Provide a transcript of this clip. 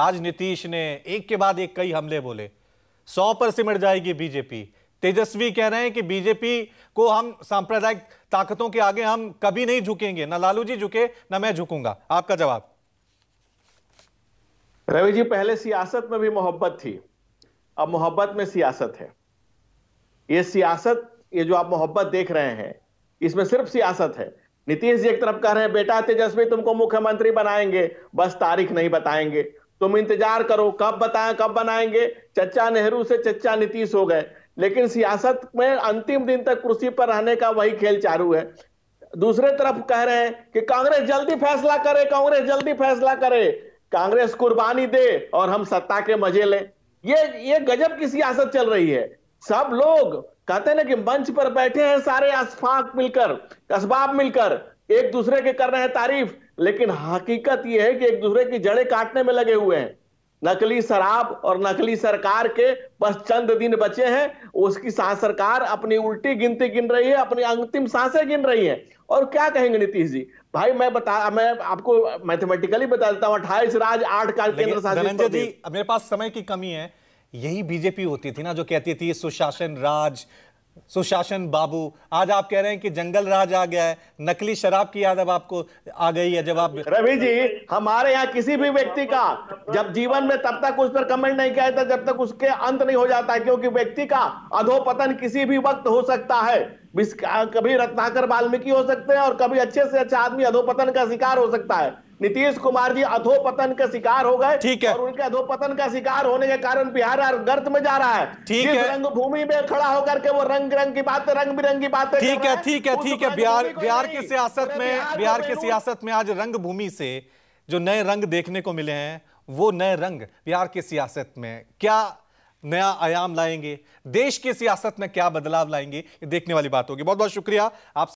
आज नीतीश ने एक के बाद एक कई हमले बोले सौ पर सिमट जाएगी बीजेपी तेजस्वी कह रहे हैं कि बीजेपी को हम सांप्रदायिक ताकतों के आगे हम कभी नहीं झुकेंगे ना लालू जी झुके ना मैं झुकूंगा आपका जवाब रवि जी पहले सियासत में भी मोहब्बत थी अब मोहब्बत में सियासत है ये सियासत ये जो आप मोहब्बत देख रहे हैं इसमें सिर्फ सियासत है नीतीश जी एक तरफ कह रहे हैं बेटा तेजस्वी तुमको मुख्यमंत्री बनाएंगे बस तारीख नहीं बताएंगे तुम इंतजार करो कब बताएं कब बनाएंगे चच्चा नेहरू से चच्चा नीतीश हो गए लेकिन सियासत में अंतिम दिन तक कुर्सी पर रहने का वही खेल चालू है दूसरे तरफ कह रहे हैं कि कांग्रेस जल्दी फैसला करे कांग्रेस जल्दी फैसला करे कांग्रेस कुर्बानी दे और हम सत्ता के मजे लें ये ये गजब की सियासत चल रही है सब लोग कहते ना कि मंच पर बैठे हैं सारे असफाक मिलकर असबाब मिलकर एक दूसरे के कर रहे हैं तारीफ लेकिन हकीकत यह है कि एक दूसरे की जड़ें काटने में लगे हुए हैं नकली शराब और नकली सरकार के बस चंद दिन बचे हैं उसकी सरकार अपनी उल्टी गिनती गिन रही है अपनी अंतिम सांसें गिन रही है और क्या कहेंगे नीतीश जी भाई मैं बता मैं आपको मैथमेटिकली बता देता हूं अट्ठाईस राज आठ का केंद्र शासित जी मेरे पास समय की कमी है यही बीजेपी होती थी ना जो कहती थी सुशासन राज सुशासन बाबू आज आप कह रहे हैं कि जंगल राज आ गया है नकली शराब की याद अब आपको आ गई है जब आप रवि जी हमारे यहाँ किसी भी व्यक्ति का जब जीवन में तब तक उस पर कमेंट नहीं किया जाता जब तक उसके अंत नहीं हो जाता है क्योंकि व्यक्ति का अधोपतन किसी भी वक्त हो सकता है कभी रत्नाकर वाल्मीकि हो सकते हैं और कभी अच्छे से अच्छा आदमी अधोपतन का शिकार हो सकता है नीतीश कुमार जी अधोपतन का शिकार हो गए ठीक है और उनके अधोपतन का शिकार होने के कारण बिहार गर्त में जा रहा है ठीक है रंग भूमि में खड़ा होकर के वो रंग की बात रंग बिरंगी बात ठीक है ठीक है ठीक है बिहार बिहार की सियासत में बिहार की सियासत में आज रंग भूमि से जो नए रंग देखने को मिले हैं वो नए रंग बिहार की सियासत में क्या नया आयाम लाएंगे देश की सियासत में क्या बदलाव लाएंगे ये देखने वाली बात होगी बहुत बहुत शुक्रिया आप